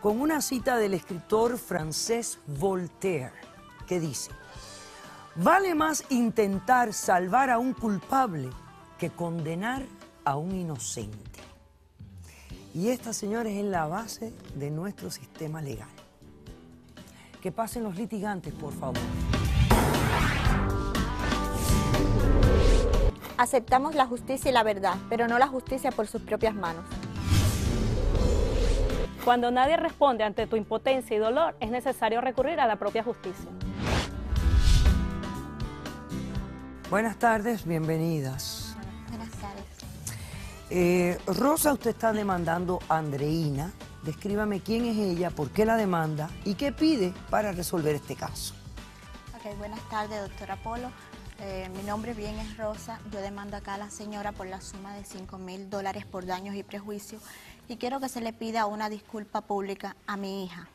con una cita del escritor francés Voltaire, que dice, vale más intentar salvar a un culpable que condenar a un inocente. Y esta, señores, es la base de nuestro sistema legal. Que pasen los litigantes, por favor. Aceptamos la justicia y la verdad, pero no la justicia por sus propias manos. Cuando nadie responde ante tu impotencia y dolor, es necesario recurrir a la propia justicia. Buenas tardes, bienvenidas. Buenas tardes. Eh, Rosa, usted está demandando a Andreina. Descríbame quién es ella, por qué la demanda y qué pide para resolver este caso. Ok, buenas tardes, doctora Polo. Eh, mi nombre bien es Rosa. Yo demando acá a la señora por la suma de 5 mil dólares por daños y prejuicios y quiero que se le pida una disculpa pública a mi hija.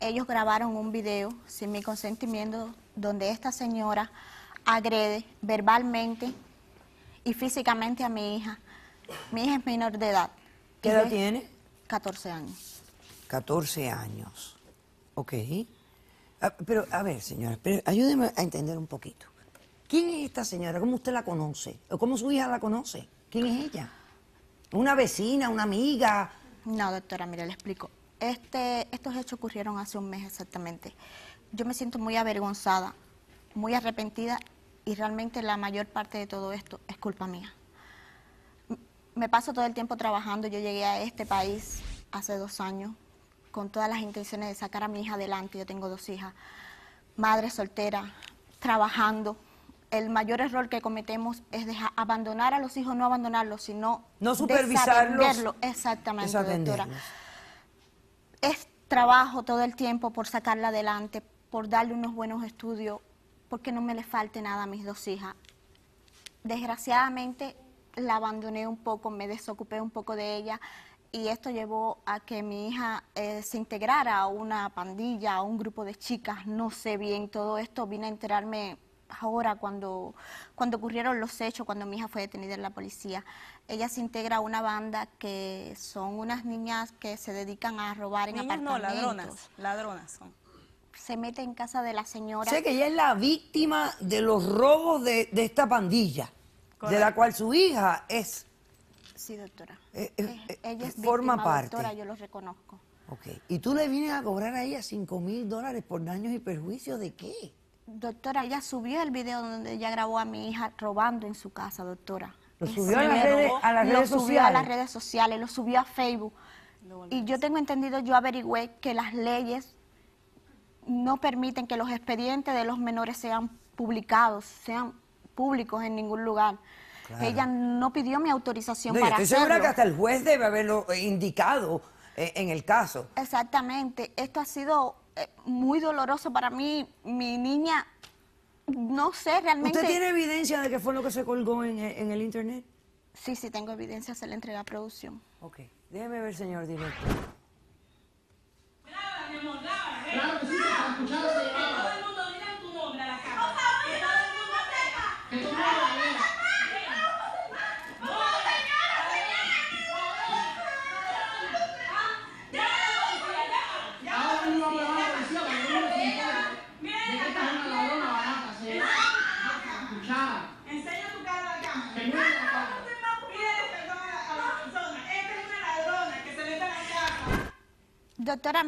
Ellos grabaron un video sin mi consentimiento donde esta señora agrede verbalmente y físicamente a mi hija. Mi hija es menor de edad. ¿Qué edad tiene? 14 años. 14 años. Ok. Ah, pero, a ver, señora, ayúdeme a entender un poquito. ¿Quién es esta señora? ¿Cómo usted la conoce? cómo su hija la conoce? ¿Quién es ella? una vecina, una amiga. No, doctora, mire, le explico. Este, estos hechos ocurrieron hace un mes exactamente. Yo me siento muy avergonzada, muy arrepentida y realmente la mayor parte de todo esto es culpa mía. Me paso todo el tiempo trabajando. Yo llegué a este país hace dos años con todas las intenciones de sacar a mi hija adelante. Yo tengo dos hijas, madre soltera, trabajando el mayor error que cometemos es abandonar a los hijos, no abandonarlos, sino no supervisarlos. Exactamente, doctora. Es trabajo todo el tiempo por sacarla adelante, por darle unos buenos estudios, porque no me le falte nada a mis dos hijas. Desgraciadamente la abandoné un poco, me desocupé un poco de ella y esto llevó a que mi hija eh, se integrara a una pandilla, a un grupo de chicas, no sé bien, todo esto vine a enterarme ahora cuando, cuando ocurrieron los hechos, cuando mi hija fue detenida en la policía. Ella se integra a una banda que son unas niñas que se dedican a robar en apartamentos. no, ladronas, ladronas son. Se mete en casa de la señora. Sé que ella es la víctima de los robos de, esta pandilla, de la cual su hija es... Sí, doctora. Eh, eh, eh, ella es forma víctima, parte. doctora, yo lo reconozco. Ok, y tú le vienes a cobrar a ella 5 mil dólares por daños y perjuicios de qué? Doctora, ella subió el video donde ella grabó a mi hija robando en su casa, doctora. ¿Lo subió a, las redes, a lo subió a las redes sociales, lo subió a Facebook. y yo tengo entendido, yo averigüé que las leyes no permiten que los expedientes de los menores sean publicados, sean públicos en ningún lugar. Ella no pidió mi autorización para que hasta el juez debe haberlo eh, indicado eh, en el caso. Exactamente. Esto ha sido eh, muy doloroso para mí. Mi niña, no sé realmente. ¿Usted tiene evidencia de que fue lo que se colgó en, en el internet? Sí, sí, tengo evidencia, se la entrega a producción. Ok, déjeme ver, señor director.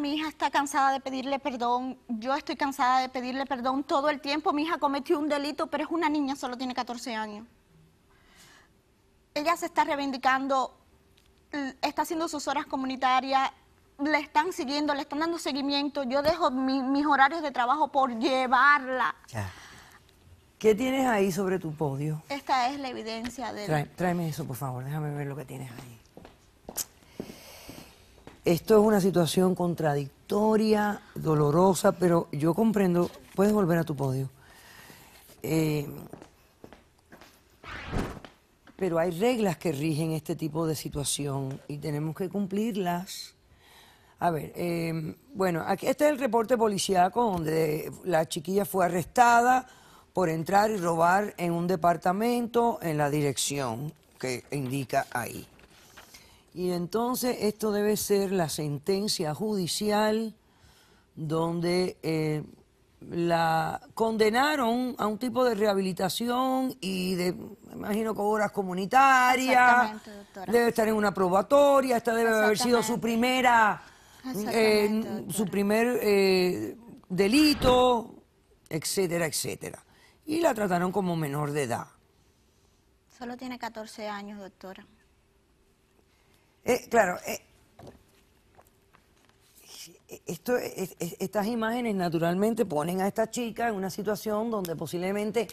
mi hija está cansada de pedirle perdón, yo estoy cansada de pedirle perdón todo el tiempo, mi hija cometió un delito, pero es una niña, solo tiene 14 años. Ella se está reivindicando, está haciendo sus horas comunitarias, le están siguiendo, le están dando seguimiento, yo dejo mis horarios de trabajo por llevarla. ¿Qué tienes ahí sobre tu podio? Esta es la evidencia de... Tráeme eso, por favor, déjame ver lo que tienes ahí. Esto es una situación contradictoria, dolorosa, pero yo comprendo, puedes volver a tu podio. Eh, pero hay reglas que rigen este tipo de situación y tenemos que cumplirlas. A ver, eh, bueno, aquí este es el reporte policíaco donde la chiquilla fue arrestada por entrar y robar en un departamento en la dirección que indica ahí. Y entonces esto debe ser la sentencia judicial donde eh, la condenaron a un tipo de rehabilitación y de, me imagino con horas comunitarias, debe estar en una probatoria, esta debe haber sido su primera, eh, su primer eh, delito, etcétera, etcétera. Y la trataron como menor de edad. Solo tiene 14 años, doctora. Eh, claro, eh, esto, estas imágenes naturalmente ponen a esta chica en una situación donde posiblemente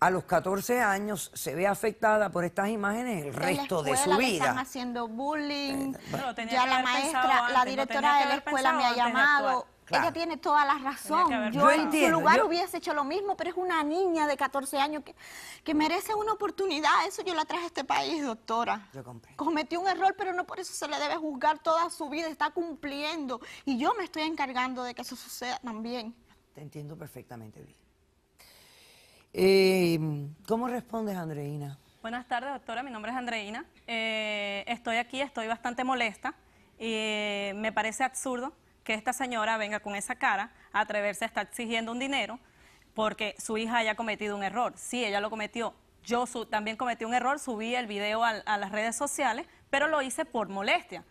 a los 14 años se ve afectada por estas imágenes el resto de su vida. están haciendo bullying. Eh, ya la maestra, la directora de la escuela me ha llamado ella tiene toda la razón. Yo, en su lugar hubiese hecho lo mismo, pero es una niña de 14 años que, que merece una oportunidad. Eso yo la traje a este país, doctora. Yo comprendo. Cometió un error, pero no por eso se le debe juzgar toda su vida. Está cumpliendo. Y yo me estoy encargando de que eso suceda también. Te entiendo perfectamente bien. Em, ¿Cómo respondes, Andreina? Buenas tardes, doctora. Mi nombre es Andreina. Eh, estoy aquí, estoy bastante molesta. Eh, me parece absurdo que esta señora venga con esa cara a atreverse a estar exigiendo un dinero porque su hija haya cometido un error. Sí, ella lo cometió. Yo también cometí un error, subí el video a, las redes sociales, pero lo hice por molestia.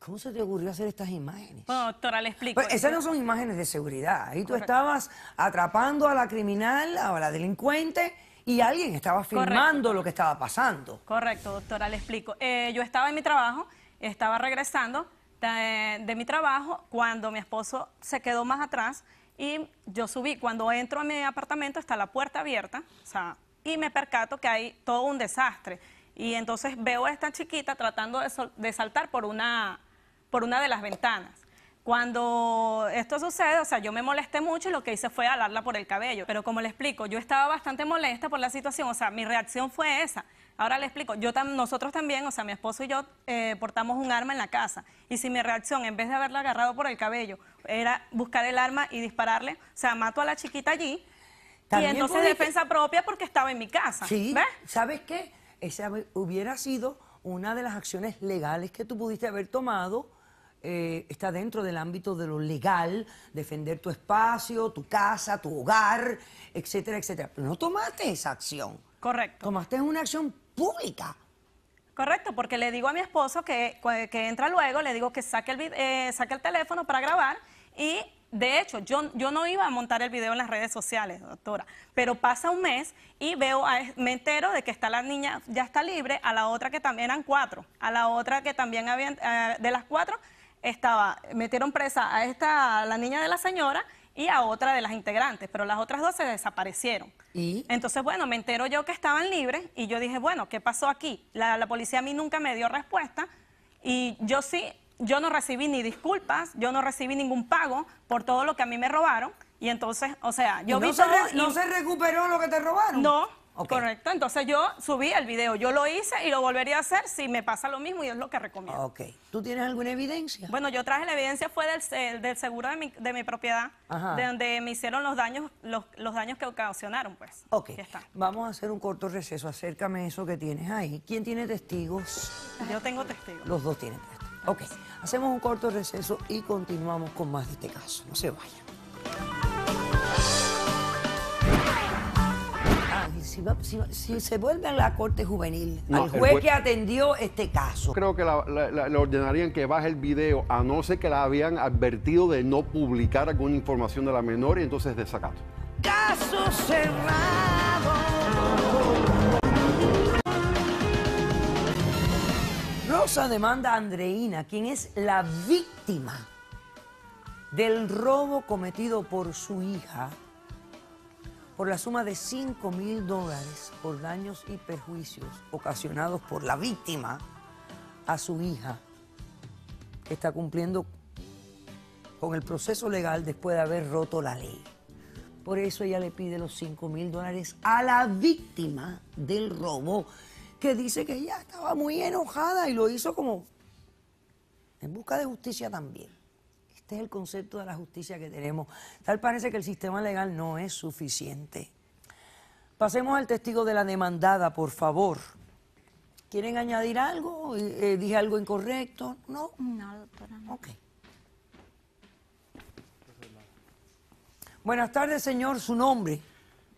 ¿Cómo se te ocurrió hacer estas imágenes? doctora, le explico. Pues, esas no son imágenes de seguridad. Ahí tú estabas atrapando a la criminal, a la delincuente, y alguien estaba filmando lo que estaba pasando. Correcto, doctora, le explico. Eh, yo estaba en mi trabajo, estaba regresando, de, mi trabajo cuando mi esposo se quedó más atrás y yo subí. Cuando entro a mi apartamento está la puerta abierta, y me percato que hay todo un desastre. Y entonces veo a esta chiquita tratando de, saltar por una, por una de las ventanas. Cuando esto sucede, o sea, yo me molesté mucho y lo que hice fue alarla por el cabello. Pero como le explico, yo estaba bastante molesta por la situación, o sea, mi reacción fue esa. Ahora le explico, yo nosotros también, o sea, mi esposo y yo eh, portamos un arma en la casa. Y si mi reacción, en vez de haberla agarrado por el cabello, era buscar el arma y dispararle, o sea, mato a la chiquita allí. También y entonces defensa propia porque estaba en mi casa. Sí, ¿ves? ¿sabes qué? Esa hubiera sido una de las acciones legales que tú pudiste haber tomado. Eh, está dentro del ámbito de lo legal, defender tu espacio, tu casa, tu hogar, etcétera, etcétera. Pero no tomaste esa acción. Correcto. Tomaste una acción pública. Correcto, porque le digo a mi esposo que, entra luego, le digo que saque el, eh, saque el teléfono para grabar y de hecho, yo, yo no iba a montar el video en las redes sociales, doctora, pero pasa un mes y veo, a, me entero de que está la niña, ya está libre, a la otra que también eran cuatro, a la otra que también habían, eh, de las cuatro, estaba, metieron presa a esta, la niña de la señora y a otra de las integrantes, pero las otras dos se desaparecieron. ¿Y? Entonces, bueno, me entero yo que estaban libres y yo dije, bueno, ¿qué pasó aquí? La, policía a mí nunca me dio respuesta y yo sí, yo no recibí ni disculpas, yo no recibí ningún pago por todo lo que a mí me robaron. Y entonces, o sea, yo no vi ¿No se recuperó lo que te robaron? No, Correcto. Entonces yo subí el video. Yo lo hice y lo volvería a hacer si me pasa lo mismo y es lo que recomiendo. Ok. ¿Tú tienes alguna evidencia? Bueno, yo traje la evidencia fue del, seguro de mi, propiedad, de donde me hicieron los daños, los, daños que ocasionaron, pues. Ok. Vamos a hacer un corto receso. Acércame eso que tienes ahí. ¿Quién tiene testigos? Yo tengo testigos. Los dos tienen testigos. Ok. Hacemos un corto receso y continuamos con más de este caso. No se vayan. si, se vuelve a la corte juvenil, al juez que atendió este caso, Creo que la- le ordenarían que baje el video, a no ser que la habían advertido de no publicar alguna información de la menor y entonces desacato. caso cerrado. Rosa demanda a Andreina, quien es la víctima del robo cometido por su hija por la suma de 5 mil dólares por daños y perjuicios ocasionados por la víctima a su hija, que está cumpliendo con el proceso legal después de haber roto la ley. Por eso ella le pide los 5 mil dólares a la víctima del robo, que dice que ella estaba muy enojada y lo hizo como en busca de justicia también. Este es el concepto de la justicia que tenemos. Tal parece que el sistema legal no es suficiente. Pasemos al testigo de la demandada, por favor. ¿Quieren añadir algo? Eh, eh, ¿Dije algo incorrecto? No. No, doctora. No. Ok. Buenas tardes, señor. ¿Su nombre?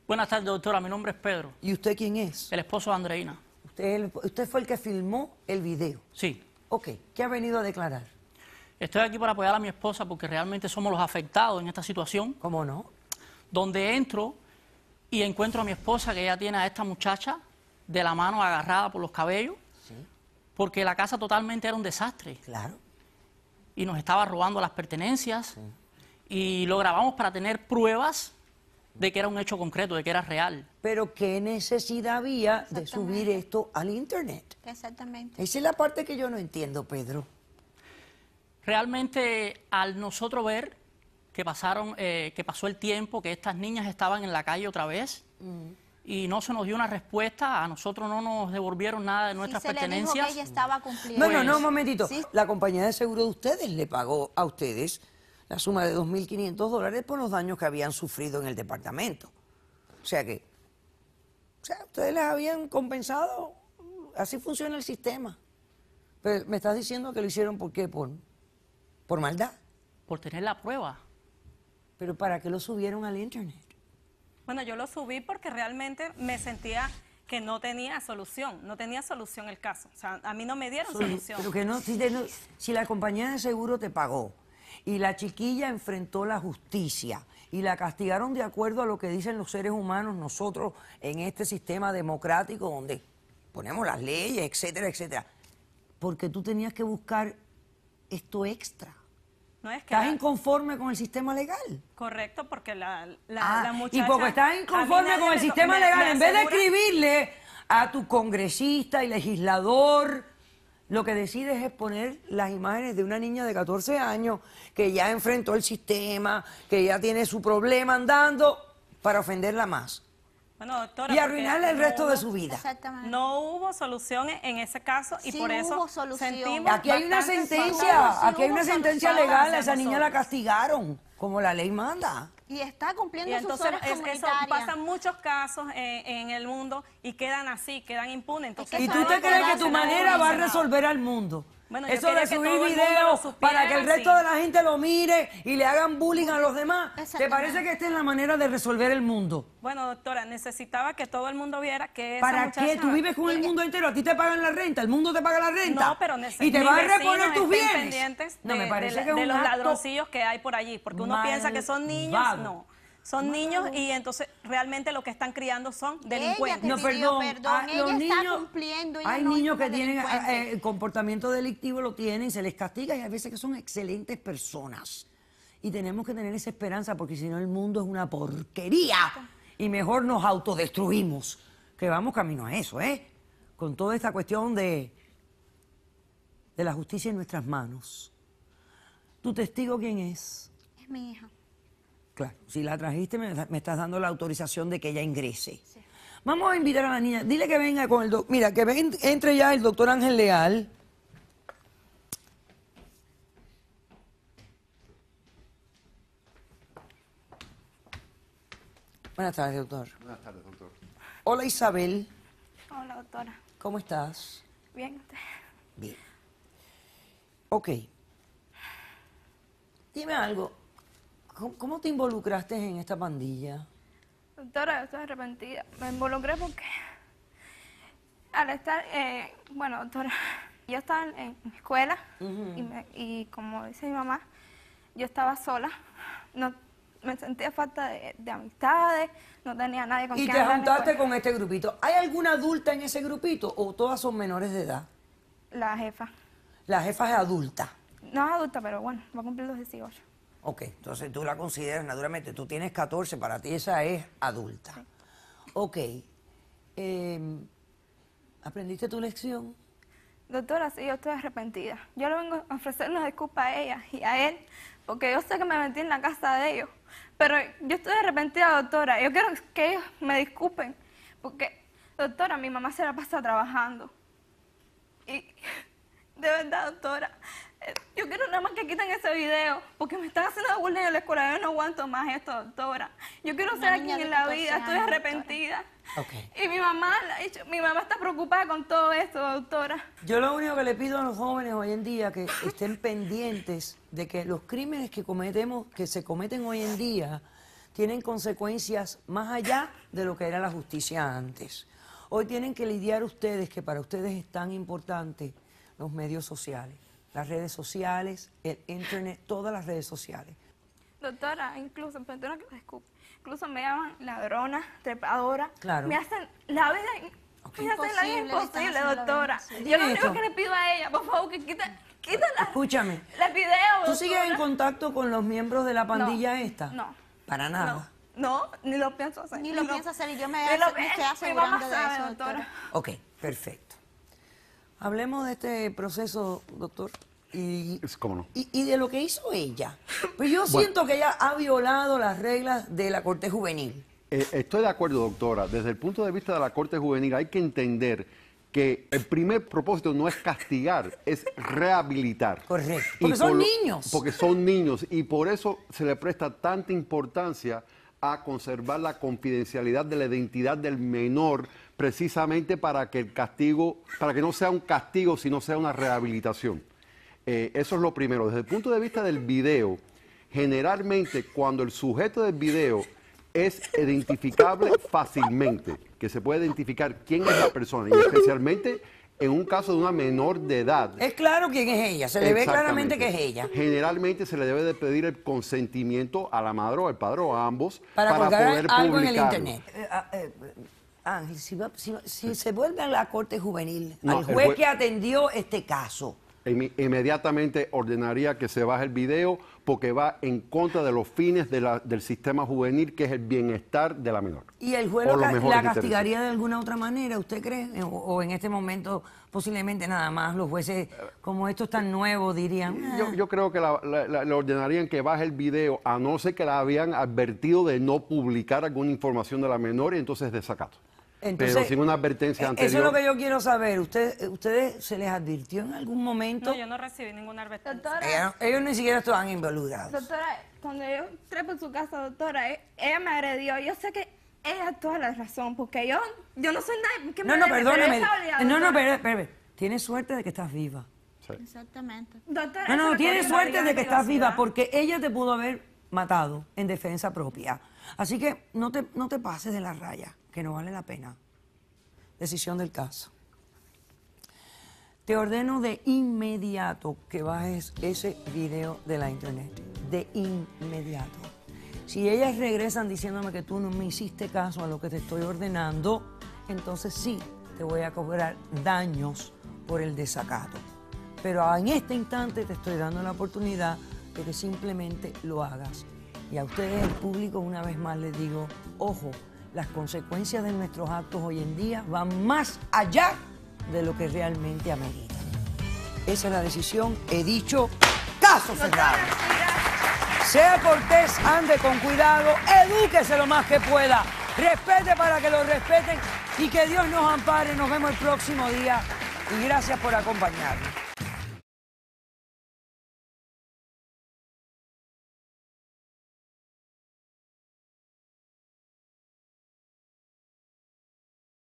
Buenas tardes, doctora. Mi nombre es Pedro. ¿Y usted quién es? El esposo de Andreina. ¿Usted, usted fue el que filmó el video? Sí. Ok. ¿Qué ha venido a declarar? Estoy aquí para apoyar a mi esposa porque realmente somos los afectados en esta situación. ¿Cómo no? Donde entro y encuentro a mi esposa que ya tiene a esta muchacha de la mano agarrada por los cabellos. Sí. Porque la casa totalmente era un desastre. Claro. Y nos estaba robando las pertenencias. Y lo grabamos para tener pruebas de que era un hecho concreto, de que era real. Pero qué necesidad había de subir esto al Internet. Exactamente. Esa es la parte que yo no entiendo, Pedro. Realmente al nosotros ver que pasaron, eh, que pasó el tiempo, que estas niñas estaban en la calle otra vez mm. y no se nos dio una respuesta, a nosotros no nos devolvieron nada de nuestras sí pertenencias. No, no, no, pues, un momentito. La compañía de seguro de ustedes le pagó a ustedes la suma de 2.500 dólares por los daños que habían sufrido en el departamento. O sea que, o sea, ustedes les habían compensado. Así funciona el sistema. Pero me estás diciendo que lo hicieron por qué, por ¿Por maldad? Por tener la prueba. ¿Pero para qué lo subieron al internet? Bueno, yo lo subí porque realmente me sentía que no tenía solución, no tenía solución el caso. O sea, a mí no me dieron solución. Pero que no, si la compañía de seguro te pagó y la chiquilla enfrentó la justicia y la castigaron de acuerdo a lo que dicen los seres humanos nosotros en este sistema democrático donde ponemos las leyes, etcétera, etcétera. Porque tú tenías que buscar esto extra es que ¿Estás inconforme con el sistema legal? Correcto, porque la, la, muchacha... Ah, y porque estás inconforme con el sistema legal, en vez de escribirle a tu congresista y legislador, lo que decides es poner las imágenes de una niña de 14 años que ya enfrentó el sistema, que ya tiene su problema andando, para ofenderla más. Ah, y arruinarle el resto de su vida. No hubo solución en ese caso y por eso sentimos aquí hay una sentencia, aquí hay una sentencia legal, a esa niña la castigaron como la ley manda. Y está cumpliendo entonces, pasan muchos casos en, el mundo y quedan así, quedan impunes. ¿Y tú te crees que tu manera va a resolver al mundo? Eso de subir videos para que el resto de la gente lo mire y le hagan bullying a los demás. ¿Te parece que esta es la manera de resolver el mundo? Bueno, doctora, necesitaba que todo el mundo viera que ¿Para qué? Tú vives con el mundo entero. A ti te pagan la renta, el mundo te paga la renta. No, pero necesito. Y te vas a reponer tus bienes. de, no, me parece los ladroncillos que hay por allí. Porque uno piensa que son niños. No. Son niños y entonces realmente lo que están criando son delincuentes. no, perdón, ah, cumpliendo. hay niños que tienen ah, eh, comportamiento delictivo, lo tienen, se les castiga y a veces que son excelentes personas. Y tenemos que tener esa esperanza porque si no el mundo es una porquería y mejor nos autodestruimos. Que vamos camino a eso, ¿eh? Con toda esta cuestión de, de la justicia en nuestras manos. ¿Tu testigo quién es? Es mi hija. Claro, si la trajiste me, estás dando la autorización de que ella ingrese. Vamos a invitar a la niña, dile que venga con el doctor, mira, que entre ya el doctor Ángel Leal. Buenas tardes, doctor. Buenas tardes, doctor. Hola, Isabel. Hola, doctora. ¿Cómo estás? Bien, usted. Bien. Ok. Dime algo. ¿Cómo te involucraste en esta pandilla? Doctora, estoy arrepentida. Me involucré porque al estar, eh, bueno, doctora, yo estaba en mi escuela y, como dice mi mamá, yo estaba sola. No, me sentía falta de, amistades, no tenía nadie con quien Y te juntaste con este grupito. ¿Hay alguna adulta en ese grupito o todas son menores de edad? La jefa. La jefa es adulta. No es adulta, pero bueno, va a cumplir los 18. Ok, entonces tú la consideras naturalmente, tú tienes 14, para ti esa es adulta. Ok, em, ¿aprendiste tu lección? Doctora, sí, yo estoy arrepentida. Yo le vengo a ofrecer una disculpa a ella y a él, porque yo sé que me metí en la casa de ellos. Pero yo estoy arrepentida, doctora. Yo quiero que ellos me disculpen, porque, doctora, mi mamá se la pasa trabajando. Y, de verdad, doctora, yo quiero nada más que quiten ese video, porque me están haciendo bullying en la escuela, yo no aguanto más esto, doctora. Yo quiero ser aquí en la vida, estoy arrepentida. Y mi mamá, mi mamá está preocupada con todo esto, doctora. Yo lo único que le pido a los jóvenes hoy en día que estén pendientes de que los crímenes que cometemos, que se cometen hoy en día, tienen consecuencias más allá de lo que era la justicia antes. Hoy tienen que lidiar ustedes, que para ustedes es tan importante, los medios sociales las redes sociales, el internet, todas las redes sociales. Doctora, incluso, perdona que me disculpe, incluso me llaman ladrona, trepadora. Claro. Me hacen la vida, me hacen la vida imposible, doctora. Yo lo único que le pido a ella, por favor, que quita la, Escúchame. ¿Tú sigues en contacto con los miembros de la pandilla esta? No. Para nada. No, ni lo pienso hacer. Ni lo, pienso hacer y yo me, me, me asegurando de eso, doctora. Ok, perfecto. Hablemos de este proceso, doctor. Y, ¿Cómo no? y, de lo que hizo ella. Pues yo siento que ella ha violado las reglas de la Corte Juvenil. Eh, estoy de acuerdo, doctora. Desde el punto de vista de la Corte Juvenil hay que entender que el primer propósito no es castigar, es rehabilitar. Correcto. Porque son niños. Porque son niños y por eso se le presta tanta importancia a conservar la confidencialidad de la identidad del menor precisamente para que el castigo, para que no sea un castigo, sino sea una rehabilitación. Eh, eso es lo primero. Desde el punto de vista del video, generalmente cuando el sujeto del video es identificable fácilmente, que se puede identificar quién es la persona, y especialmente en un caso de una menor de edad. Es claro quién es ella, se le ve claramente que es ella. Generalmente se le debe de pedir el consentimiento a la madre o al padre o a ambos para, poder algo publicarlo. en el eh, ah, eh, Ángel, si, se vuelve a la Corte Juvenil, al juez, que atendió este caso. Inmediatamente ordenaría que se baje el video porque va en contra de los fines del sistema juvenil, que es el bienestar de la menor. ¿Y el juez la, este castigaría de alguna otra manera, usted cree? O, en este momento posiblemente nada más los jueces, como esto es tan nuevo, dirían... Ah"? Yo, yo creo que le ordenarían que baje el video, a no ser que la habían advertido de no publicar alguna información de la menor y entonces desacato. Entonces, pero sin una advertencia anterior. Eh, eso es lo que yo quiero saber. Eh, ¿Ustedes se les advirtió en algún momento? No, yo no recibí ninguna advertencia. ellos, ni siquiera estaban involucrados. Doctora, cuando yo entré por su casa, doctora, eh, ella me agredió. Yo sé que ella toda la razón, porque yo, yo no soy nadie. Que no, no, perdóneme. No, no, pero, Tienes suerte de que estás viva. Exactamente. Doctora, no, no, no tienes suerte de que estás viva, porque ella te pudo haber matado en defensa propia. Así que no te, no te pases de la raya que no vale la pena. Decisión del caso. Te ordeno de inmediato que bajes ese video de la internet. De inmediato. Si ellas regresan diciéndome que tú no me hiciste caso a lo que te estoy ordenando, entonces sí, te voy a cobrar daños por el desacato. Pero en este instante te estoy dando la oportunidad de que simplemente lo hagas. Y a ustedes, el público, una vez más les digo, ojo, las consecuencias de nuestros actos hoy en día van más allá de lo que realmente ameritan. Esa es la decisión. He dicho caso cerrado. Sea cortés, ande con cuidado, edúquese lo más que pueda, respete para que lo respeten y que Dios nos ampare. Nos vemos el próximo día y gracias por acompañarnos.